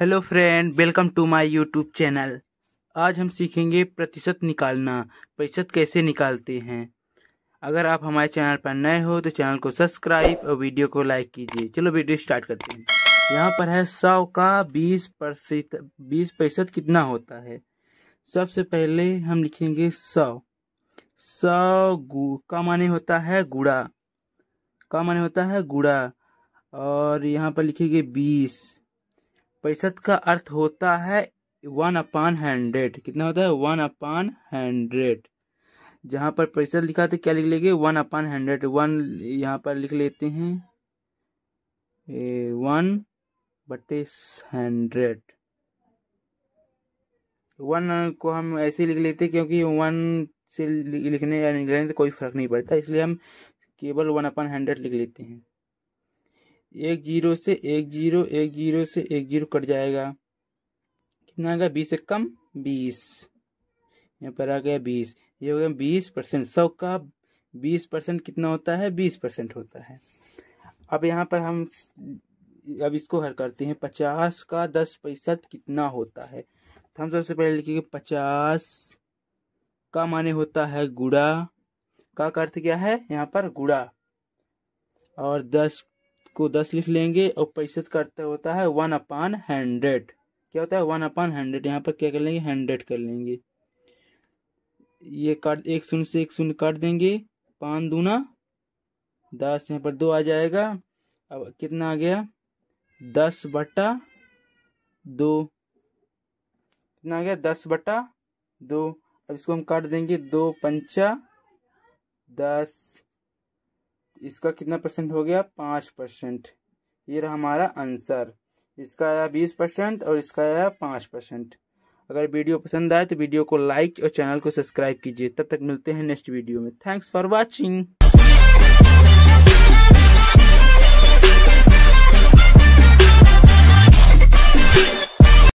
hello friend welcome to my YouTube channel आज हम सीखेंगे प्रतिशत निकालना प्रतिशत कैसे निकालते हैं अगर आप हमारे चैनल पर नए हो तो चैनल को सब्सक्राइब और वीडियो को लाइक कीजिए चलो वीडियो स्टार्ट करते हैं यहाँ पर है सौ का बीस प्रतिशत बीस प्रतिशत कितना होता है सबसे पहले हम लिखेंगे सौ सौ गु का माने होता है गुड़ा का माने होता है गुड़ा और यहाँ पर लिखेंगे बीस प्रतिशत का अर्थ होता है वन अपान हंड्रेड कितना होता है वन अपान हंड्रेड जहाँ पर प्रतिशत लिखा था तो क्या लिख लेंगे वन अपान हंड्रेड वन यहाँ पर लिख लेते हैं ए, वन बटे हंड्रेड वन को हम ऐसे लिख लेते क्योंकि वन से लिखने या निकलने से तो कोई फर्क नहीं पड़ता इसलिए हम केवल वन अपान हंड्रेड लिख लेते हैं एक जीरो से एक जीरो एक जीरो से एक जीरो कट जाएगा कितना आ गया बीस से कम बीस यहाँ पर आ गया बीस ये हो गया बीस परसेंट सौ का बीस परसेंट कितना होता है बीस परसेंट होता है अब यहाँ पर हम अब इसको हर करते हैं पचास का दस प्रतिशत कितना होता है तो हम सबसे पहले लिखेंगे पचास का माने होता है गुड़ा का अर्थ क्या है यहाँ पर गुड़ा और दस को दस लिख लेंगे और प्रतिशत करते होता है वन अपान हंड्रेड क्या होता है वन अपान हंड्रेड यहाँ पर क्या कर लेंगे हंड्रेड कर लेंगे ये काट एक शून्य से एक शून्य काट देंगे पाँच दूना दस यहाँ पर दो आ जाएगा अब कितना आ गया दस बटा दो कितना आ गया दस बटा दो अब इसको हम काट देंगे दो पंचा दस इसका कितना परसेंट हो गया पाँच परसेंट ये रहा हमारा आंसर इसका आया बीस परसेंट और इसका आया पाँच परसेंट अगर वीडियो पसंद आए तो वीडियो को लाइक और चैनल को सब्सक्राइब कीजिए तब तक मिलते हैं नेक्स्ट वीडियो में थैंक्स फॉर वॉचिंग